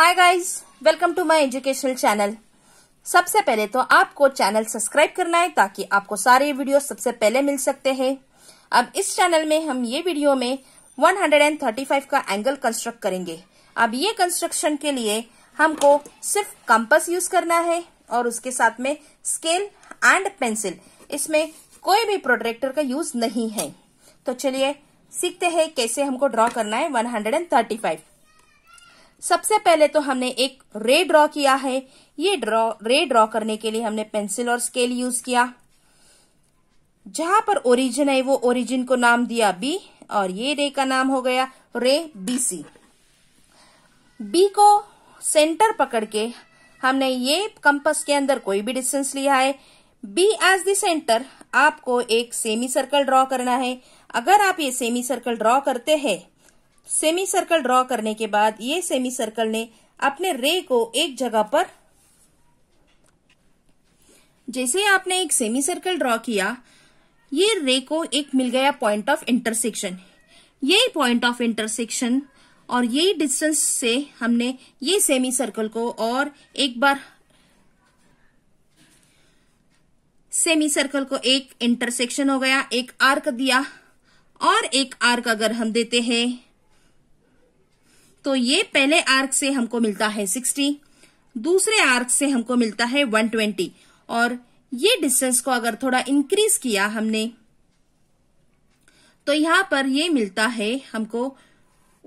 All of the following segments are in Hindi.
hi guys welcome to my educational channel सबसे पहले तो आपको चैनल सब्सक्राइब करना है ताकि आपको सारे वीडियो सबसे पहले मिल सकते हैं अब इस चैनल में हम ये वीडियो में 135 का एंगल कंस्ट्रक्ट करेंगे अब ये कंस्ट्रक्शन के लिए हमको सिर्फ कंपस यूज करना है और उसके साथ में स्केल एंड पेंसिल इसमें कोई भी प्रोडक्टर का यूज नहीं है तो चलिए सीखते हैं कैसे हमको ड्रॉ करना है 135 सबसे पहले तो हमने एक रे ड्रॉ किया है ये ड्रॉ रे ड्रॉ करने के लिए हमने पेंसिल और स्केल यूज किया जहां पर ओरिजिन है वो ओरिजिन को नाम दिया बी और ये रे का नाम हो गया रे बी सी बी को सेंटर पकड़ के हमने ये कंपस के अंदर कोई भी डिस्टेंस लिया है बी एज देंटर सेंटर आपको एक सेमी सर्कल ड्रॉ करना है अगर आप ये सेमी सर्कल ड्रॉ करते हैं सेमी सर्कल ड्रॉ करने के बाद ये सेमी सर्कल ने अपने रे को एक जगह पर जैसे आपने एक सेमी सर्कल ड्रॉ किया ये रे को एक मिल गया पॉइंट ऑफ इंटरसेक्शन यही पॉइंट ऑफ इंटरसेक्शन और यही डिस्टेंस से हमने ये सेमी सर्कल को और एक बार सेमी सर्कल को एक इंटरसेक्शन हो गया एक आर्क दिया और एक आर्क अगर हम देते हैं तो ये पहले आर्क से हमको मिलता है सिक्सटी दूसरे आर्क से हमको मिलता है वन ट्वेंटी और ये डिस्टेंस को अगर थोड़ा इंक्रीज किया हमने तो यहां पर ये मिलता है हमको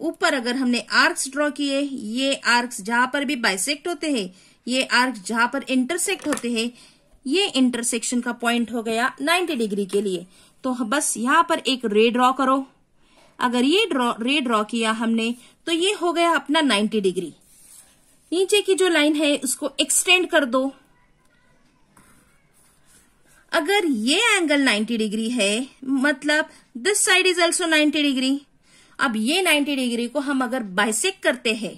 ऊपर अगर हमने आर्क्स ड्रॉ किए ये आर्क्स जहां पर भी बाइसेक्ट होते हैं ये आर्क जहां पर इंटरसेक्ट होते हैं ये इंटरसेक्शन का पॉइंट हो गया 90 डिग्री के लिए तो बस यहां पर एक रे ड्रॉ करो अगर ये ड्रॉ रे ड्रॉ किया हमने तो ये हो गया अपना 90 डिग्री नीचे की जो लाइन है उसको एक्सटेंड कर दो अगर ये एंगल 90 डिग्री है मतलब this side is also 90 degree अब ये 90 डिग्री को हम अगर बाइसेक करते हैं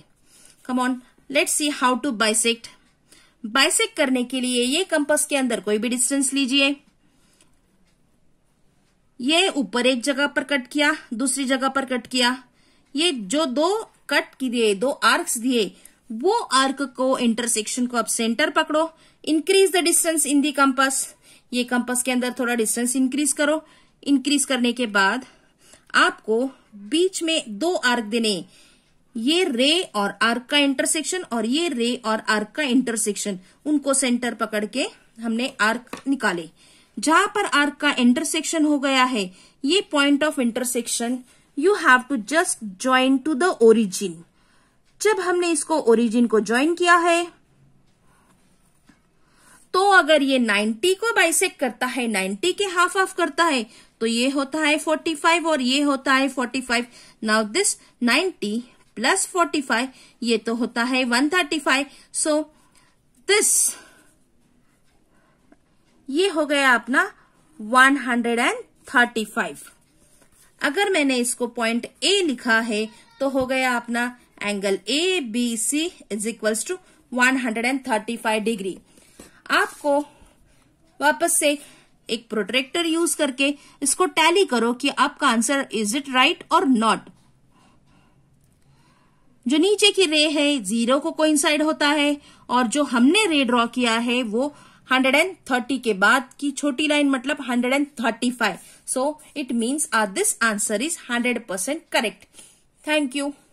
come on let see how to bisect bisect करने के लिए ये कंपस के अंदर कोई भी डिस्टेंस लीजिए ये ऊपर एक जगह पर कट किया दूसरी जगह पर कट किया ये जो दो कट दिए दो आर्क्स दिए वो आर्क को इंटरसेक्शन को अब सेंटर पकड़ो increase the distance in the compass ये कंपस के अंदर थोड़ा डिस्टेंस इंक्रीज करो इंक्रीज करने के बाद आपको बीच में दो आर्क देने ये रे और आर्क का इंटरसेक्शन और ये रे और आर्क का इंटरसेक्शन उनको सेंटर पकड़ के हमने आर्क निकाले जहां पर आर्क का इंटरसेक्शन हो गया है ये point of intersection you have to just join to the origin जब हमने इसको ओरिजिन को ज्वाइन किया है तो अगर ये 90 को बाइसेक करता है 90 के हाफ ऑफ करता है तो ये होता है 45 और ये होता है 45 नाउ दिस 90 प्लस 45 ये तो होता है 135 सो दिस ये हो गया अपना 135 अगर मैंने इसको पॉइंट ए लिखा है तो हो गया अपना angle A B C is equals to 135 degree आपको वापस से एक प्रोट्रेक्टर यूज करके इसको टैली करो कि आपका आंसर इज इट राइट और नॉट जो नीचे की रे है जीरो को कोइंसाइड होता है और जो हमने रे ड्रॉ किया है वो 130 के बाद की छोटी लाइन मतलब 135 so it means are this answer is 100 percent correct thank you